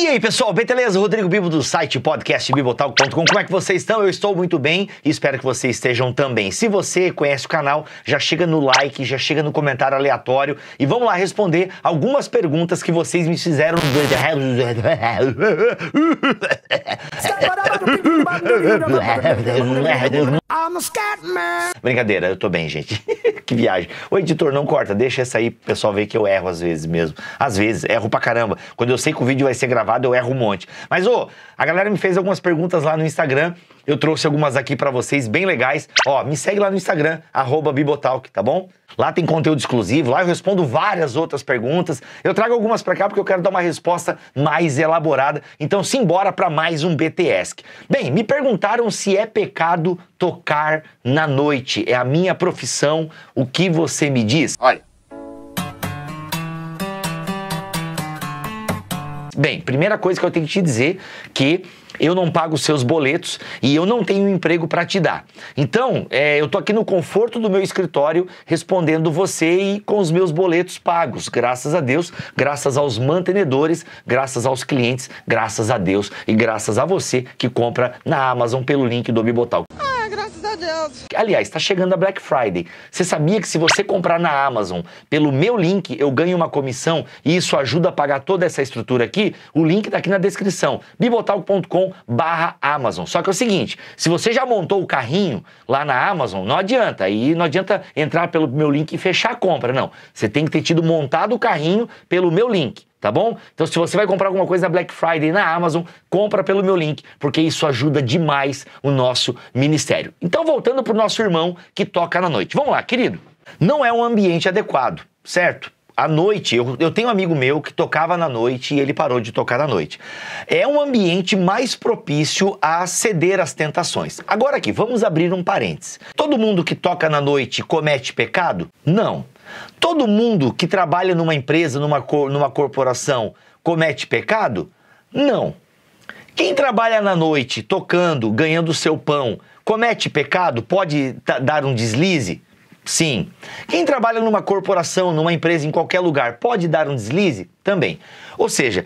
E aí, pessoal, beleza? Rodrigo Bibo do site podcastbibotalk.com. Como é que vocês estão? Eu estou muito bem e espero que vocês estejam também. Se você conhece o canal, já chega no like, já chega no comentário aleatório e vamos lá responder algumas perguntas que vocês me fizeram durante a Brincadeira, eu tô bem, gente. que viagem. O editor, não corta, deixa essa aí, o pessoal vê que eu erro às vezes mesmo. Às vezes, erro pra caramba. Quando eu sei que o vídeo vai ser gravado, eu erro um monte. Mas, ô, a galera me fez algumas perguntas lá no Instagram. Eu trouxe algumas aqui para vocês bem legais. Ó, me segue lá no Instagram, Bibotalk, tá bom? Lá tem conteúdo exclusivo, lá eu respondo várias outras perguntas. Eu trago algumas para cá porque eu quero dar uma resposta mais elaborada. Então, simbora para mais um BTS. Bem, me perguntaram se é pecado tocar na noite. É a minha profissão. O que você me diz? Olha, Bem, primeira coisa que eu tenho que te dizer que eu não pago os seus boletos e eu não tenho emprego para te dar. Então, é, eu estou aqui no conforto do meu escritório respondendo você e com os meus boletos pagos, graças a Deus, graças aos mantenedores, graças aos clientes, graças a Deus e graças a você que compra na Amazon pelo link do Bibotal. Ah, a Deus. Aliás, está chegando a Black Friday. Você sabia que se você comprar na Amazon pelo meu link, eu ganho uma comissão e isso ajuda a pagar toda essa estrutura aqui? O link está aqui na descrição, bibotalk.com barra Amazon. Só que é o seguinte, se você já montou o carrinho lá na Amazon, não adianta. Aí não adianta entrar pelo meu link e fechar a compra, não. Você tem que ter tido montado o carrinho pelo meu link tá bom? Então, se você vai comprar alguma coisa na Black Friday na Amazon, compra pelo meu link, porque isso ajuda demais o nosso ministério. Então, voltando pro nosso irmão que toca na noite. Vamos lá, querido. Não é um ambiente adequado, certo? à noite, eu, eu tenho um amigo meu que tocava na noite e ele parou de tocar na noite. É um ambiente mais propício a ceder às tentações. Agora aqui, vamos abrir um parênteses. Todo mundo que toca na noite comete pecado? Não. Todo mundo que trabalha numa empresa, numa, numa corporação, comete pecado? Não. Quem trabalha na noite tocando, ganhando seu pão, comete pecado? Pode dar um deslize? Sim. Quem trabalha numa corporação, numa empresa, em qualquer lugar, pode dar um deslize? Também. Ou seja,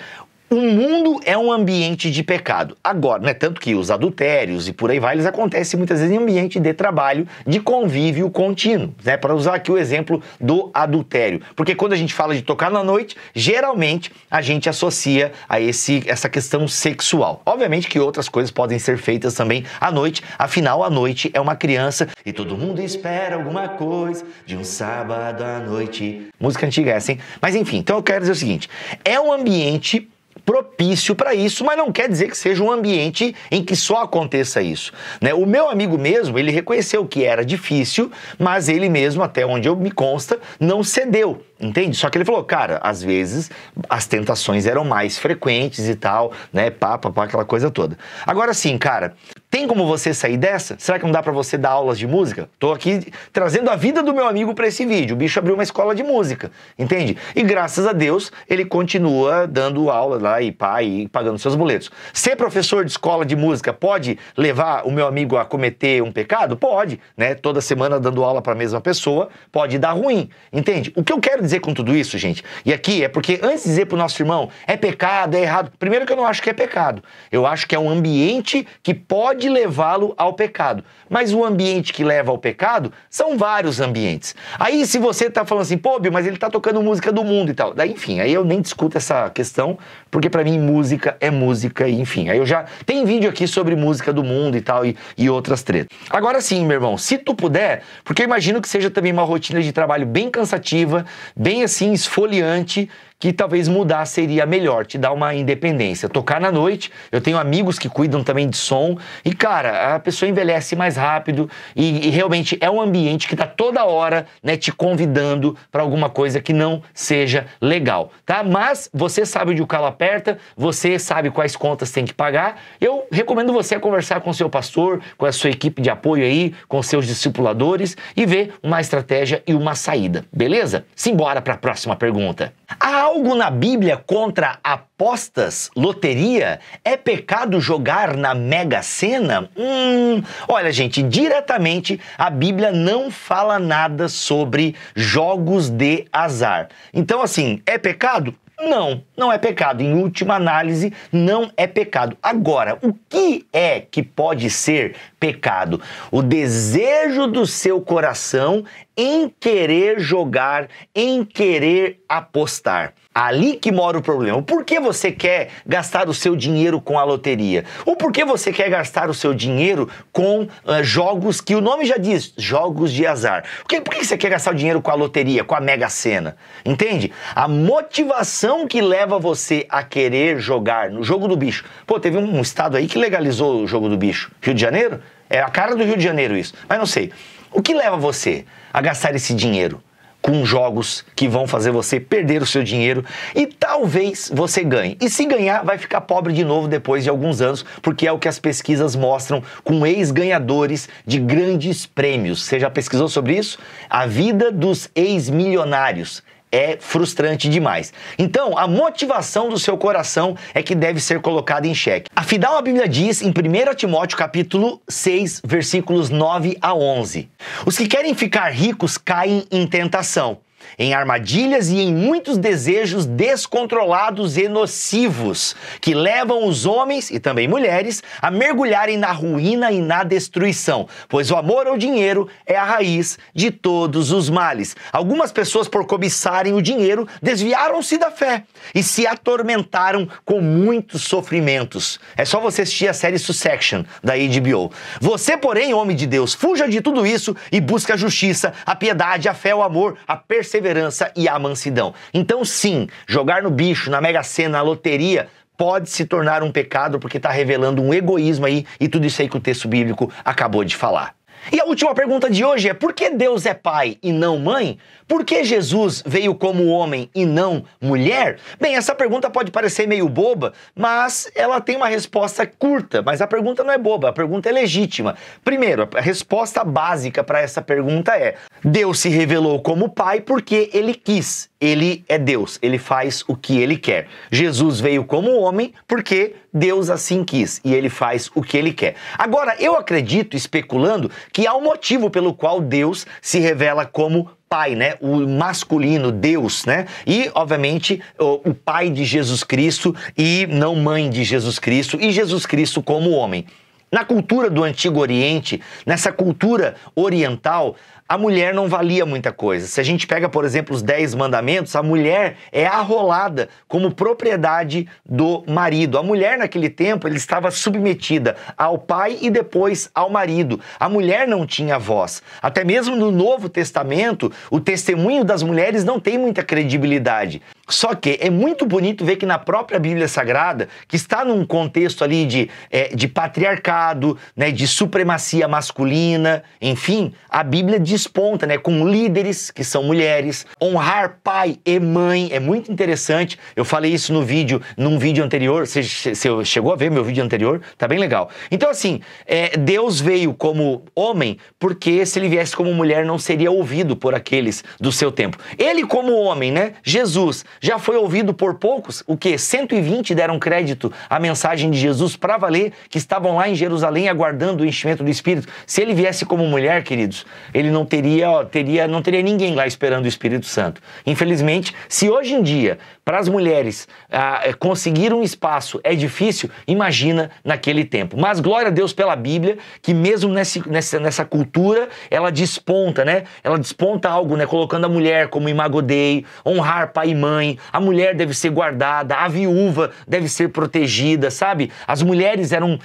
o mundo é um ambiente de pecado. Agora, não é tanto que os adultérios e por aí vai, eles acontecem muitas vezes em ambiente de trabalho, de convívio contínuo. Né? Para usar aqui o exemplo do adultério. Porque quando a gente fala de tocar na noite, geralmente a gente associa a esse, essa questão sexual. Obviamente que outras coisas podem ser feitas também à noite, afinal, a noite é uma criança e todo mundo espera alguma coisa de um sábado à noite. Música antiga é essa, assim. Mas enfim, então eu quero dizer o seguinte: é um ambiente propício para isso, mas não quer dizer que seja um ambiente em que só aconteça isso. Né? O meu amigo mesmo, ele reconheceu que era difícil, mas ele mesmo, até onde eu me consta, não cedeu Entende? Só que ele falou, cara, às vezes as tentações eram mais frequentes e tal, né? Pá, pá, pá aquela coisa toda. Agora sim, cara, tem como você sair dessa? Será que não dá para você dar aulas de música? Tô aqui trazendo a vida do meu amigo para esse vídeo. O bicho abriu uma escola de música, entende? E graças a Deus, ele continua dando aula lá e pá, e pagando seus boletos. Ser professor de escola de música pode levar o meu amigo a cometer um pecado? Pode, né? Toda semana dando aula para a mesma pessoa, pode dar ruim, entende? O que eu quero dizer dizer com tudo isso, gente? E aqui é porque, antes de dizer pro nosso irmão, é pecado, é errado. Primeiro que eu não acho que é pecado. Eu acho que é um ambiente que pode levá-lo ao pecado. Mas o ambiente que leva ao pecado são vários ambientes. Aí, se você tá falando assim, pô, Bill, mas ele tá tocando música do mundo e tal. Daí, enfim, aí eu nem discuto essa questão, porque para mim música é música, e enfim. Aí eu já. Tem vídeo aqui sobre música do mundo e tal, e, e outras tretas. Agora sim, meu irmão, se tu puder, porque eu imagino que seja também uma rotina de trabalho bem cansativa, bem assim, esfoliante, que talvez mudar seria melhor, te dar uma independência. Tocar na noite, eu tenho amigos que cuidam também de som, e cara, a pessoa envelhece mais rápido e, e realmente é um ambiente que tá toda hora, né, te convidando para alguma coisa que não seja legal, tá? Mas você sabe onde o calo aperta, você sabe quais contas tem que pagar. Eu recomendo você conversar com seu pastor, com a sua equipe de apoio aí, com seus discipuladores e ver uma estratégia e uma saída, beleza? Simbora para a próxima pergunta. Há algo na Bíblia contra apostas, loteria? É pecado jogar na Mega Sena? Hum, olha, gente, diretamente a Bíblia não fala nada sobre jogos de azar. Então, assim, é pecado? Não, não é pecado. Em última análise, não é pecado. Agora, o que é que pode ser pecado? O desejo do seu coração em querer jogar, em querer apostar. Ali que mora o problema. Por que você quer gastar o seu dinheiro com a loteria? Ou por que você quer gastar o seu dinheiro com uh, jogos que o nome já diz, jogos de azar? Por que, por que você quer gastar o dinheiro com a loteria, com a Mega Sena? Entende? A motivação que leva você a querer jogar no jogo do bicho. Pô, teve um estado aí que legalizou o jogo do bicho. Rio de Janeiro? É a cara do Rio de Janeiro isso. Mas não sei. O que leva você a gastar esse dinheiro? com jogos que vão fazer você perder o seu dinheiro e talvez você ganhe. E se ganhar, vai ficar pobre de novo depois de alguns anos, porque é o que as pesquisas mostram com ex-ganhadores de grandes prêmios. Você já pesquisou sobre isso? A vida dos ex-milionários é frustrante demais. Então, a motivação do seu coração é que deve ser colocada em xeque. Afinal, a Bíblia diz em 1 Timóteo capítulo 6, versículos 9 a 11: Os que querem ficar ricos caem em tentação em armadilhas e em muitos desejos descontrolados e nocivos, que levam os homens e também mulheres a mergulharem na ruína e na destruição, pois o amor ao dinheiro é a raiz de todos os males. Algumas pessoas, por cobiçarem o dinheiro, desviaram-se da fé e se atormentaram com muitos sofrimentos. É só você assistir a série Succession da HBO. Você, porém, homem de Deus, fuja de tudo isso e busca a justiça, a piedade, a fé, o amor, a perseverança perseverança e a mansidão. Então, sim, jogar no bicho, na mega sena, na loteria, pode se tornar um pecado porque está revelando um egoísmo aí e tudo isso aí que o texto bíblico acabou de falar. E a última pergunta de hoje é: por que Deus é pai e não mãe? Por que Jesus veio como homem e não mulher? Bem, essa pergunta pode parecer meio boba, mas ela tem uma resposta curta. Mas a pergunta não é boba, a pergunta é legítima. Primeiro, a resposta básica para essa pergunta é: Deus se revelou como pai porque ele quis ele é Deus, ele faz o que ele quer. Jesus veio como homem porque Deus assim quis e ele faz o que ele quer. Agora, eu acredito, especulando, que há um motivo pelo qual Deus se revela como pai, né? O masculino, Deus, né? E, obviamente, o, o pai de Jesus Cristo e não mãe de Jesus Cristo e Jesus Cristo como homem. Na cultura do Antigo Oriente, nessa cultura oriental, a mulher não valia muita coisa. Se a gente pega, por exemplo, os dez mandamentos, a mulher é arrolada como propriedade do marido. A mulher, naquele tempo, ele estava submetida ao pai e depois ao marido. A mulher não tinha voz. Até mesmo no Novo Testamento, o testemunho das mulheres não tem muita credibilidade. Só que é muito bonito ver que na própria Bíblia Sagrada, que está num contexto ali de, é, de patriarcado, né, de supremacia masculina, enfim, a Bíblia diz desponta, né, com líderes que são mulheres, honrar pai e mãe é muito interessante. Eu falei isso no vídeo, num vídeo anterior. Você, você chegou a ver meu vídeo anterior? Tá bem legal. Então assim, é, Deus veio como homem porque se ele viesse como mulher não seria ouvido por aqueles do seu tempo. Ele como homem, né? Jesus já foi ouvido por poucos. O que? 120 deram crédito à mensagem de Jesus para valer que estavam lá em Jerusalém aguardando o enchimento do Espírito. Se ele viesse como mulher, queridos, ele não não teria, teria, não teria ninguém lá esperando o Espírito Santo. Infelizmente, se hoje em dia, para as mulheres ah, é, conseguir um espaço é difícil, imagina naquele tempo. Mas glória a Deus pela Bíblia, que mesmo nesse, nessa, nessa cultura, ela desponta, né? Ela desponta algo, né? Colocando a mulher como imagodei, honrar pai e mãe, a mulher deve ser guardada, a viúva deve ser protegida, sabe? As mulheres eram,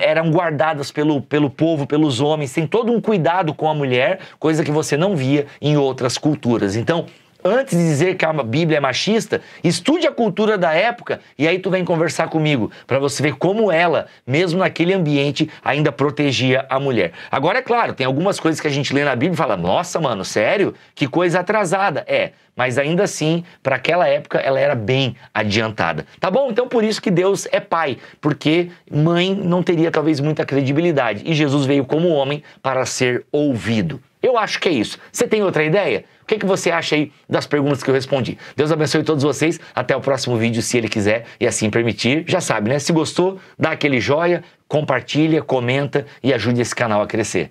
eram guardadas pelo, pelo povo, pelos homens, tem todo um cuidado com a mulher, coisa que você não via em outras culturas. Então, antes de dizer que a Bíblia é machista, estude a cultura da época e aí tu vem conversar comigo para você ver como ela, mesmo naquele ambiente, ainda protegia a mulher. Agora é claro, tem algumas coisas que a gente lê na Bíblia e fala: "Nossa, mano, sério? Que coisa atrasada". É, mas ainda assim, para aquela época ela era bem adiantada. Tá bom? Então por isso que Deus é pai, porque mãe não teria talvez muita credibilidade e Jesus veio como homem para ser ouvido. Eu acho que é isso. Você tem outra ideia? O que, é que você acha aí das perguntas que eu respondi? Deus abençoe todos vocês. Até o próximo vídeo, se ele quiser e assim permitir. Já sabe, né? Se gostou, dá aquele joia, compartilha, comenta e ajude esse canal a crescer.